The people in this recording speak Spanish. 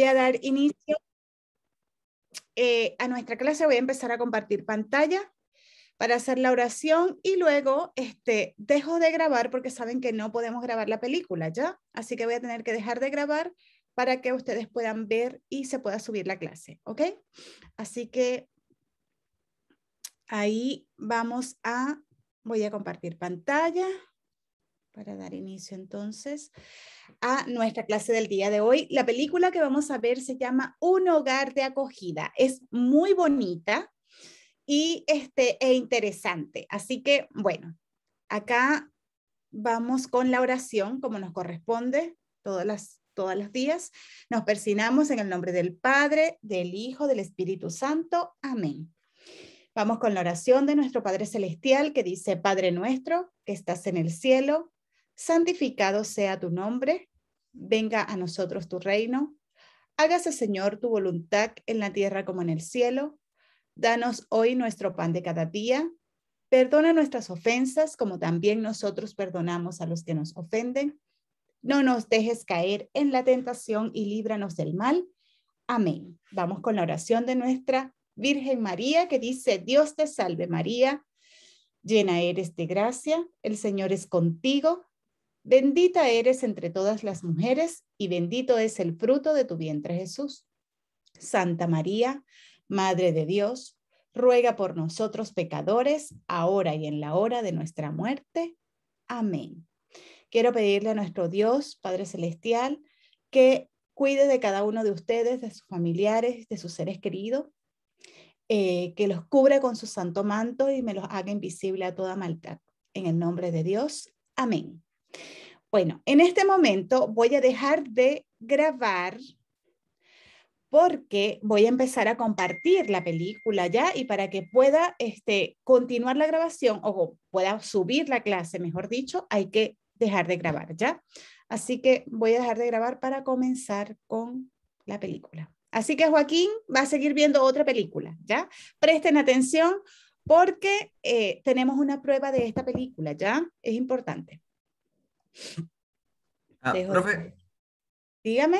voy a dar inicio eh, a nuestra clase. Voy a empezar a compartir pantalla para hacer la oración y luego este, dejo de grabar porque saben que no podemos grabar la película, ¿ya? Así que voy a tener que dejar de grabar para que ustedes puedan ver y se pueda subir la clase, ¿ok? Así que ahí vamos a, voy a compartir pantalla para dar inicio entonces a nuestra clase del día de hoy. La película que vamos a ver se llama Un hogar de acogida. Es muy bonita y este, e interesante. Así que, bueno, acá vamos con la oración como nos corresponde todos los días. Nos persinamos en el nombre del Padre, del Hijo, del Espíritu Santo. Amén. Vamos con la oración de nuestro Padre Celestial que dice, Padre nuestro, que estás en el cielo, santificado sea tu nombre, venga a nosotros tu reino, hágase Señor tu voluntad en la tierra como en el cielo, danos hoy nuestro pan de cada día, perdona nuestras ofensas como también nosotros perdonamos a los que nos ofenden, no nos dejes caer en la tentación y líbranos del mal. Amén. Vamos con la oración de nuestra Virgen María que dice, Dios te salve María, llena eres de gracia, el Señor es contigo Bendita eres entre todas las mujeres y bendito es el fruto de tu vientre Jesús. Santa María, Madre de Dios, ruega por nosotros pecadores, ahora y en la hora de nuestra muerte. Amén. Quiero pedirle a nuestro Dios, Padre Celestial, que cuide de cada uno de ustedes, de sus familiares, de sus seres queridos, eh, que los cubra con su santo manto y me los haga invisible a toda maldad. En el nombre de Dios. Amén. Bueno, en este momento voy a dejar de grabar porque voy a empezar a compartir la película ya y para que pueda este, continuar la grabación o pueda subir la clase, mejor dicho, hay que dejar de grabar ya. Así que voy a dejar de grabar para comenzar con la película. Así que Joaquín va a seguir viendo otra película, ¿ya? Presten atención porque eh, tenemos una prueba de esta película, ¿ya? Es importante. Ah, profe, Dígame.